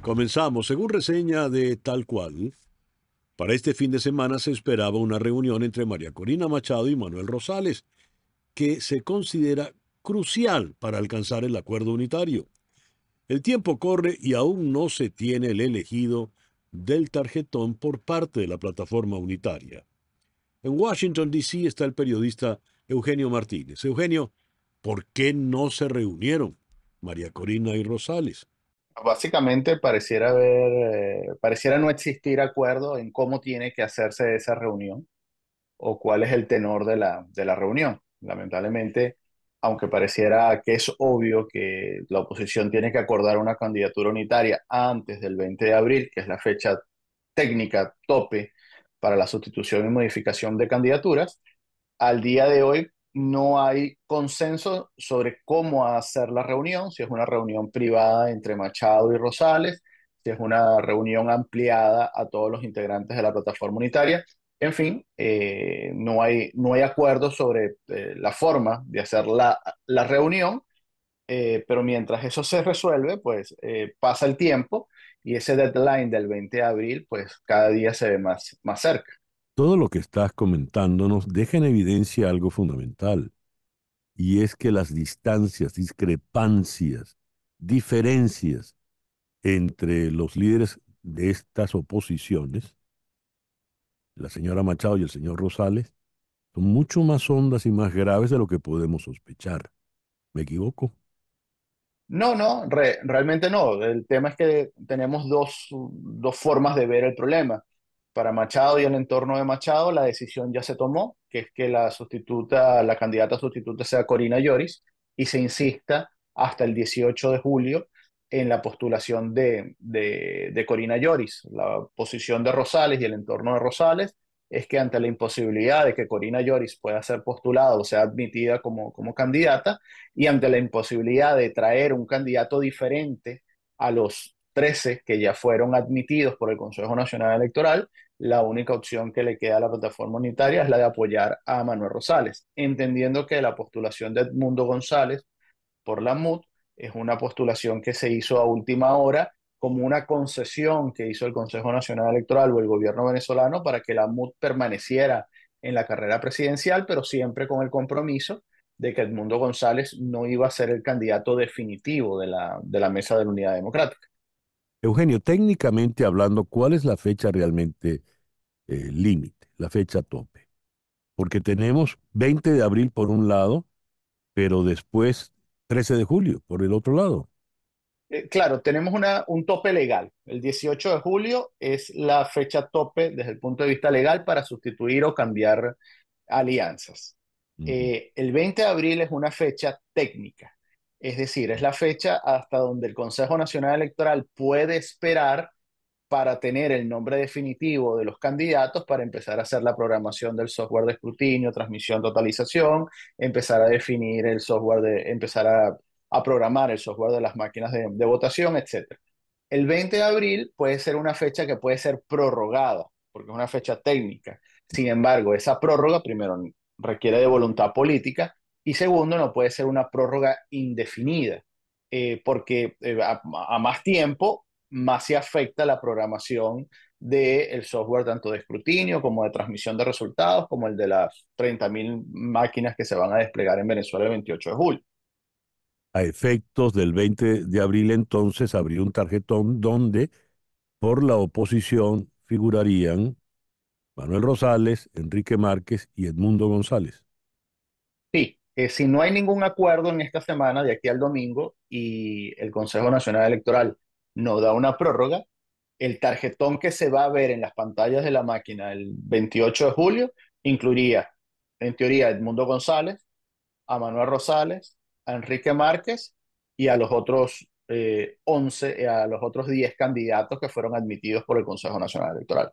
Comenzamos. Según reseña de Tal Cual, para este fin de semana se esperaba una reunión entre María Corina Machado y Manuel Rosales, que se considera crucial para alcanzar el acuerdo unitario. El tiempo corre y aún no se tiene el elegido del tarjetón por parte de la plataforma unitaria. En Washington, D.C. está el periodista Eugenio Martínez. Eugenio, ¿por qué no se reunieron María Corina y Rosales? Básicamente pareciera haber, eh, pareciera no existir acuerdo en cómo tiene que hacerse esa reunión o cuál es el tenor de la, de la reunión. Lamentablemente, aunque pareciera que es obvio que la oposición tiene que acordar una candidatura unitaria antes del 20 de abril, que es la fecha técnica tope para la sustitución y modificación de candidaturas, al día de hoy no hay consenso sobre cómo hacer la reunión, si es una reunión privada entre Machado y Rosales, si es una reunión ampliada a todos los integrantes de la plataforma unitaria. En fin, eh, no, hay, no hay acuerdo sobre eh, la forma de hacer la, reunión, eh, pero mientras eso se resuelve, pues pasa el tiempo y ese deadline del 20 de abril, pues cada día se ve más, más cerca todo lo que estás comentándonos deja en evidencia algo fundamental, y es que las distancias, discrepancias, diferencias entre los líderes de estas oposiciones, la señora Machado y el señor Rosales, son mucho más hondas y más graves de lo que podemos sospechar. ¿Me equivoco? No, no, realmente no. El tema es que tenemos dos, dos formas de ver el problema para Machado y el entorno de Machado, la decisión ya se tomó, que es que la candidata sustituta sea Corina Lloris, y se insista hasta el 18 de julio en la postulación de, Corina Lloris. La posición de Rosales y el entorno de Rosales es que ante la imposibilidad de que Corina Lloris pueda ser postulada o sea admitida como, como candidata, y ante la imposibilidad de traer un candidato diferente a los 13 que ya fueron admitidos por el Consejo Nacional Electoral, la única opción que le queda a la plataforma unitaria es la de apoyar a Manuel Rosales, entendiendo que la postulación de Edmundo González por la MUT es una postulación que se hizo a última hora como una concesión que hizo el Consejo Nacional Electoral o el gobierno venezolano para que la MUT permaneciera en la carrera presidencial, pero siempre con el compromiso de que Edmundo González no iba a ser el candidato definitivo de la, de la Mesa de la Unidad Democrática. Eugenio, técnicamente hablando, ¿cuál es la fecha realmente eh, límite, la fecha tope? Porque tenemos 20 de abril por un lado, pero después 13 de julio por el otro lado. Eh, claro, tenemos un tope legal. El 18 de julio es la fecha tope desde el punto de vista legal para sustituir o cambiar alianzas. Eh, el 20 de abril es una fecha técnica es decir, es la fecha hasta donde el Consejo Nacional Electoral puede esperar para tener el nombre definitivo de los candidatos, para empezar a hacer la programación del software de escrutinio, transmisión, totalización, empezar a definir el software, de, empezar a, programar el software de las máquinas de, de votación, etc. El 20 de abril puede ser una fecha que puede ser prorrogada, porque es una fecha técnica. Sin embargo, esa prórroga primero requiere de voluntad política y segundo, no puede ser una prórroga indefinida, eh, porque eh, a, más tiempo, más se afecta la programación del software, tanto de escrutinio como de transmisión de resultados, como el de las 30.000 máquinas que se van a desplegar en Venezuela el 28 de julio. A efectos del 20 de abril, entonces abrió un tarjetón donde por la oposición figurarían Manuel Rosales, Enrique Márquez y Edmundo González. Eh, si no hay ningún acuerdo en esta semana, de aquí al domingo, y el Consejo Nacional Electoral no da una prórroga, el tarjetón que se va a ver en las pantallas de la máquina el 28 de julio incluiría, en teoría, a Edmundo González, a Manuel Rosales, a Enrique Márquez y a los otros 11, eh, eh, a los otros 10 candidatos que fueron admitidos por el Consejo Nacional Electoral.